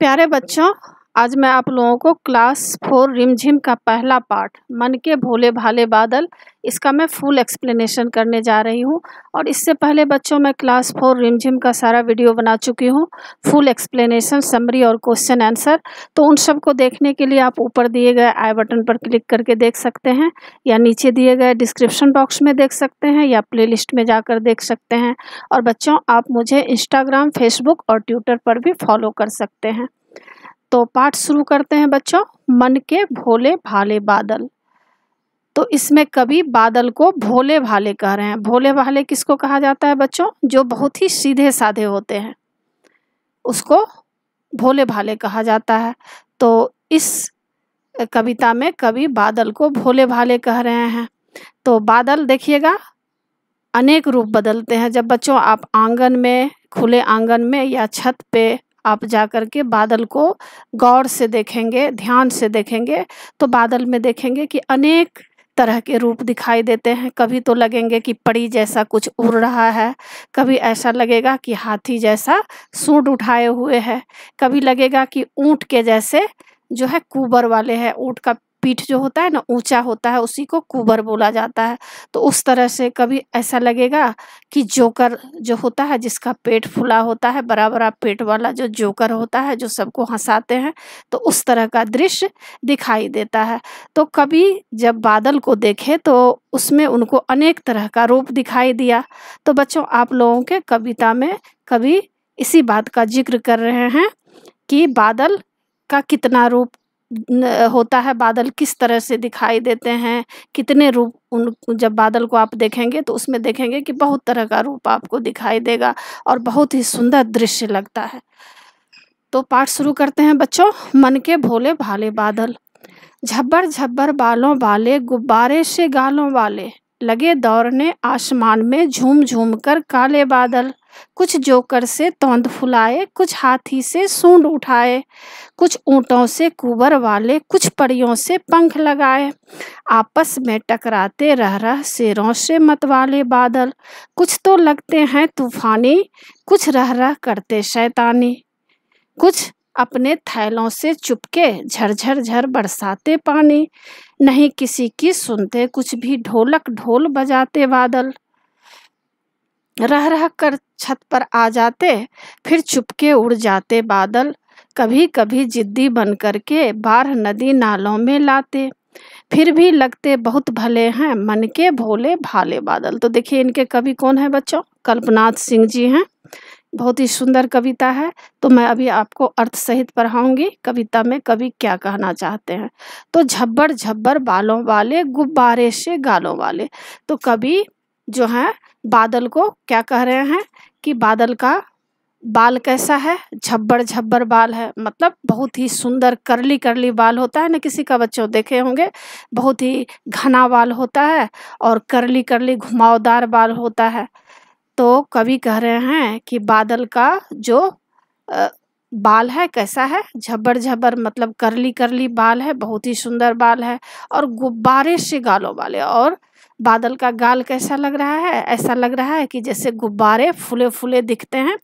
प्यारे बच्चों आज मैं आप लोगों को क्लास फोर रिमझिम का पहला पार्ट मन के भोले भाले बादल इसका मैं फुल एक्सप्लेनेशन करने जा रही हूँ और इससे पहले बच्चों मैं क्लास फोर रिमझिम का सारा वीडियो बना चुकी हूँ फुल एक्सप्लेनेशन समरी और क्वेश्चन आंसर तो उन सब को देखने के लिए आप ऊपर दिए गए आई बटन पर क्लिक करके देख सकते हैं या नीचे दिए गए डिस्क्रिप्शन बॉक्स में देख सकते हैं या प्ले में जाकर देख सकते हैं और बच्चों आप मुझे इंस्टाग्राम फेसबुक और ट्विटर पर भी फॉलो कर सकते हैं तो पाठ शुरू करते हैं बच्चों मन के भोले भाले बादल तो इसमें कभी बादल को भोले भाले कह रहे हैं भोले भाले किसको कहा जाता है बच्चों जो बहुत ही सीधे साधे होते हैं उसको भोले भाले कहा जाता है तो इस कविता में कवि बादल को भोले भाले कह रहे हैं तो बादल देखिएगा अनेक रूप बदलते हैं जब बच्चों आप आंगन में खुले आंगन में या छत पे आप जा कर के बादल को गौर से देखेंगे ध्यान से देखेंगे तो बादल में देखेंगे कि अनेक तरह के रूप दिखाई देते हैं कभी तो लगेंगे कि पड़ी जैसा कुछ उड़ रहा है कभी ऐसा लगेगा कि हाथी जैसा सूट उठाए हुए है कभी लगेगा कि ऊँट के जैसे जो है कुबर वाले हैं ऊँट का पीठ जो होता है ना ऊंचा होता है उसी को कुबर बोला जाता है तो उस तरह से कभी ऐसा लगेगा कि जोकर जो होता है जिसका पेट फुला होता है बड़ा बड़ा पेट वाला जो जोकर होता है जो सबको हंसाते हैं तो उस तरह का दृश्य दिखाई देता है तो कभी जब बादल को देखे तो उसमें उनको अनेक तरह का रूप दिखाई दिया तो बच्चों आप लोगों के कविता में कभी इसी बात का जिक्र कर रहे हैं कि बादल का कितना रूप होता है बादल किस तरह से दिखाई देते हैं कितने रूप उन जब बादल को आप देखेंगे तो उसमें देखेंगे कि बहुत तरह का रूप आपको दिखाई देगा और बहुत ही सुंदर दृश्य लगता है तो पाठ शुरू करते हैं बच्चों मन के भोले भाले बादल झब्बर झब्बर बालों वाले गुब्बारे से गालों वाले लगे दौड़ने आसमान में झूम झूम कर काले बादल कुछ जोकर से तोंद फुलाए कुछ हाथी से सूंड उठाए कुछ ऊँटों से कुबर वाले कुछ परियों से पंख लगाए आपस में टकराते रह रह शेरों से मतवाले बादल कुछ तो लगते हैं तूफानी कुछ रह रह करते शैतानी कुछ अपने थैलों से चुपके झरझर झर बरसाते पानी नहीं किसी की सुनते कुछ भी ढोलक ढोल बजाते बादल रह रह कर छत पर आ जाते फिर चुपके उड़ जाते बादल कभी कभी जिद्दी बन करके बाढ़ नदी नालों में लाते फिर भी लगते बहुत भले हैं मन के भोले भाले बादल तो देखिए इनके कवि कौन है बच्चों कल्पनाथ सिंह जी हैं बहुत ही सुंदर कविता है तो मैं अभी आपको अर्थ सहित पढ़ाऊंगी कविता में कवि क्या कहना चाहते हैं तो झब्बर झब्बर बालों वाले गुब्बारे से गालों वाले तो कवि जो है बादल को क्या कह रहे हैं कि बादल का बाल कैसा है झब्बर झब्बर बाल है मतलब बहुत ही सुंदर करली करली बाल होता है ना किसी का बच्चों देखे होंगे बहुत ही घना बाल होता है और करली करली घुमावदार बाल होता है तो कवि कह रहे हैं कि बादल का जो आ, बाल है कैसा है झब्बर झब्बर मतलब करली करली बाल है बहुत ही सुंदर बाल है और गुब्बारे से गालों वाले और बादल का गाल कैसा लग रहा है ऐसा लग रहा है कि जैसे गुब्बारे फूले फूले दिखते हैं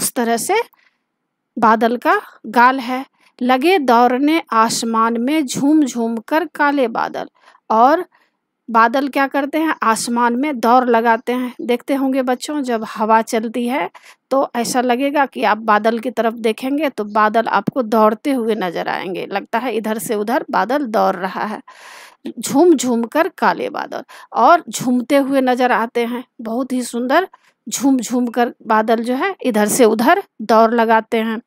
उस तरह से बादल का गाल है लगे दौड़ने आसमान में झूम झूम कर काले बादल और बादल क्या करते हैं आसमान में दौड़ लगाते हैं देखते होंगे बच्चों जब हवा चलती है तो ऐसा लगेगा कि आप बादल की तरफ देखेंगे तो बादल आपको दौड़ते हुए नजर आएंगे लगता है इधर से उधर बादल दौड़ रहा है झूम झूम कर काले बादल और झूमते हुए नजर आते हैं बहुत ही सुंदर झूम झूम कर बादल जो है इधर से उधर दौड़ लगाते हैं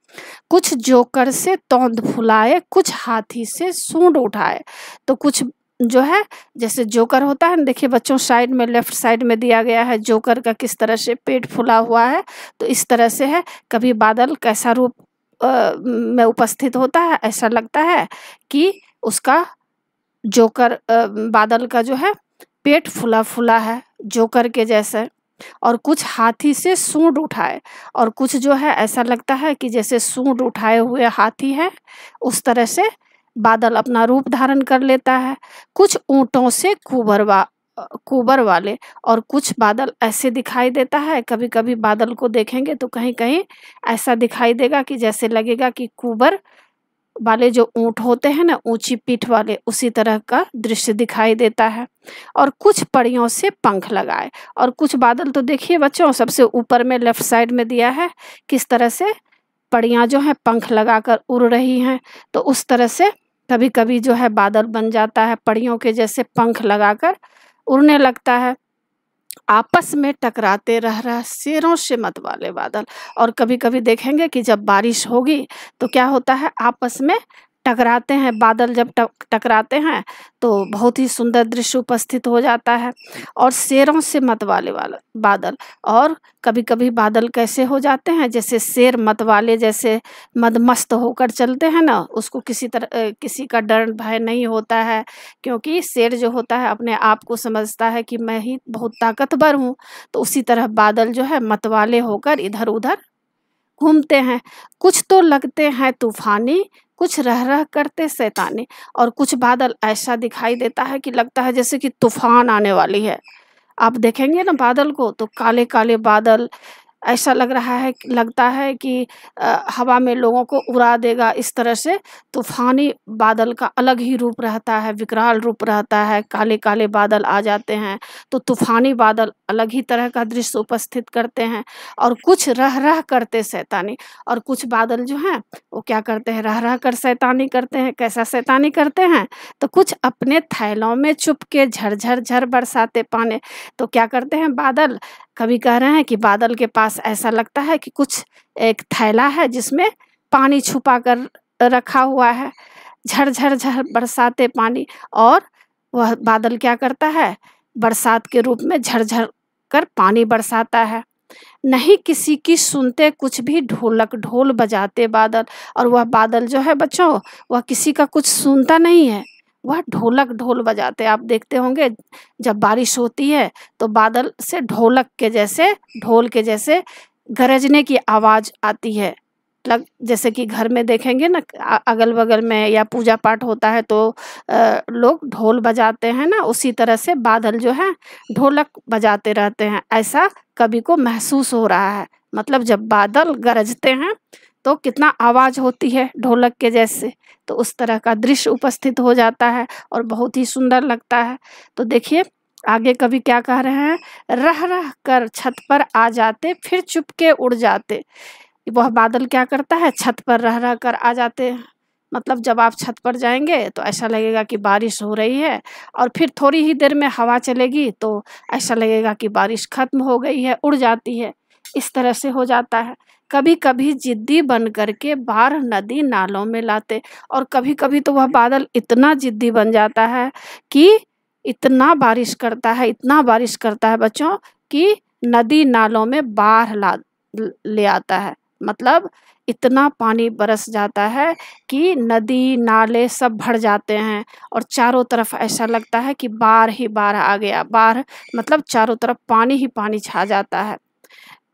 कुछ जोकर से तोंद फुलाए कुछ हाथी से सूंड उठाए तो कुछ जो है जैसे जोकर होता है ना देखिए बच्चों साइड में लेफ्ट साइड में दिया गया है जोकर का किस तरह से पेट फुला हुआ है तो इस तरह से है कभी बादल कैसा रूप आ, में उपस्थित होता है ऐसा लगता है कि उसका जोकर आ, बादल का जो है पेट फुला फुला है जोकर के जैसे और कुछ हाथी से सूंड उठाए और कुछ जो है ऐसा लगता है कि जैसे सूंड उठाए हुए हाथी है उस तरह से बादल अपना रूप धारण कर लेता है कुछ ऊँटों से कुबर वा कुबर वाले और कुछ बादल ऐसे दिखाई देता है कभी कभी बादल को देखेंगे तो कहीं कहीं ऐसा दिखाई देगा कि जैसे लगेगा कि कुबर वाले जो ऊँट होते हैं ना ऊंची पीठ वाले उसी तरह का दृश्य दिखाई देता है और कुछ पड़ियों से पंख लगाए और कुछ बादल तो देखिए बच्चों सबसे ऊपर में लेफ्ट साइड में दिया है किस तरह से पड़ियाँ जो हैं पंख लगाकर उड़ रही हैं तो उस तरह से कभी कभी जो है बादल बन जाता है पड़ियों के जैसे पंख लगाकर उड़ने लगता है आपस में टकराते रह रहा शेरों से मत वाले बादल और कभी कभी देखेंगे कि जब बारिश होगी तो क्या होता है आपस में टकराते हैं बादल जब टकराते हैं तो बहुत ही सुंदर दृश्य उपस्थित हो जाता है और शेरों से मत वाले वाला बादल और कभी कभी बादल कैसे हो जाते हैं जैसे शेर मत वाले जैसे मदमस्त होकर चलते हैं ना उसको किसी तरह किसी का डर भय नहीं होता है क्योंकि शेर जो होता है अपने आप को समझता है कि मैं ही बहुत ताकतवर हूँ तो उसी तरह बादल जो है मतवाले होकर इधर उधर घूमते हैं कुछ तो लगते हैं तूफानी कुछ रह रह करते शैतानी और कुछ बादल ऐसा दिखाई देता है कि लगता है जैसे कि तूफान आने वाली है आप देखेंगे ना बादल को तो काले काले बादल ऐसा लग रहा है लगता है कि आ, हवा में लोगों को उड़ा देगा इस तरह से तूफानी बादल का अलग ही रूप रहता है विकराल रूप रहता है काले काले बादल आ जाते हैं तो तूफानी बादल अलग ही तरह का दृश्य उपस्थित करते हैं और कुछ रह रह करते सैतानी और कुछ बादल जो हैं वो क्या करते हैं रह रह कर सैतानी करते हैं कैसा सैतानी करते हैं तो कुछ अपने थैलों में चुप के झरझर झर बरसाते पाने तो क्या करते हैं बादल कभी कह रहे हैं कि बादल के पास पास ऐसा लगता है कि कुछ एक थैला है जिसमें पानी छुपा कर रखा हुआ है झरझर झर बरसाते पानी और वह बादल क्या करता है बरसात के रूप में झरझर कर पानी बरसाता है नहीं किसी की सुनते कुछ भी ढोलक ढोल बजाते बादल और वह बादल जो है बच्चों वह किसी का कुछ सुनता नहीं है वह ढोलक ढोल बजाते आप देखते होंगे जब बारिश होती है तो बादल से ढोलक के जैसे ढोल के जैसे गरजने की आवाज़ आती है लग जैसे कि घर में देखेंगे ना अगल बगल में या पूजा पाठ होता है तो आ, लोग ढोल बजाते हैं ना उसी तरह से बादल जो है ढोलक बजाते रहते हैं ऐसा कभी को महसूस हो रहा है मतलब जब बादल गरजते हैं तो कितना आवाज़ होती है ढोलक के जैसे तो उस तरह का दृश्य उपस्थित हो जाता है और बहुत ही सुंदर लगता है तो देखिए आगे कभी क्या कह रहे हैं रह रह कर छत पर आ जाते फिर चुपके उड़ जाते वह बादल क्या करता है छत पर रह रह कर आ जाते हैं मतलब जब आप छत पर जाएंगे तो ऐसा लगेगा कि बारिश हो रही है और फिर थोड़ी ही देर में हवा चलेगी तो ऐसा लगेगा कि बारिश खत्म हो गई है उड़ जाती है इस तरह से हो जाता है कभी कभी जिद्दी बन करके बाढ़ नदी नालों में लाते और कभी कभी तो वह बादल इतना जिद्दी बन जाता है कि इतना बारिश करता है इतना बारिश करता है बच्चों कि नदी नालों में बाढ़ ला ले आता है मतलब इतना पानी बरस जाता है कि नदी नाले सब भर जाते हैं और चारों तरफ ऐसा लगता है कि बाढ़ ही बाढ़ आ गया बाढ़ मतलब चारों तरफ पानी ही पानी छा जाता है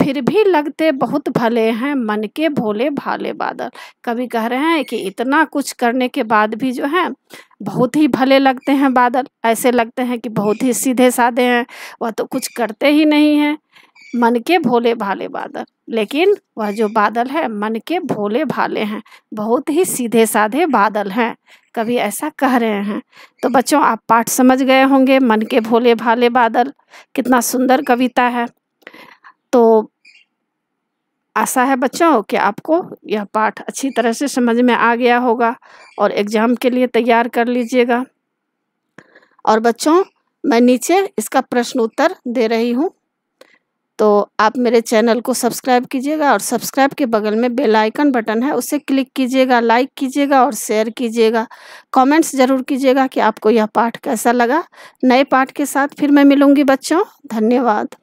फिर भी लगते बहुत भले हैं मन के भोले भाले बादल कभी कह रहे हैं कि इतना कुछ करने के बाद भी जो है बहुत ही भले लगते हैं बादल ऐसे लगते हैं कि बहुत ही सीधे साधे हैं वह तो कुछ करते ही नहीं हैं मन के भोले भाले बादल लेकिन वह जो बादल है मन के भोले भाले हैं बहुत ही सीधे साधे बादल हैं कभी ऐसा कह रहे हैं तो बच्चों आप पाठ समझ गए होंगे मन के भोले भाले बादल कितना सुंदर कविता है तो आशा है बच्चों कि आपको यह पाठ अच्छी तरह से समझ में आ गया होगा और एग्ज़ाम के लिए तैयार कर लीजिएगा और बच्चों मैं नीचे इसका प्रश्न उत्तर दे रही हूँ तो आप मेरे चैनल को सब्सक्राइब कीजिएगा और सब्सक्राइब के बगल में बेल आइकन बटन है उसे क्लिक कीजिएगा लाइक कीजिएगा और शेयर कीजिएगा कमेंट्स ज़रूर कीजिएगा कि आपको यह पाठ कैसा लगा नए पाठ के साथ फिर मैं मिलूँगी बच्चों धन्यवाद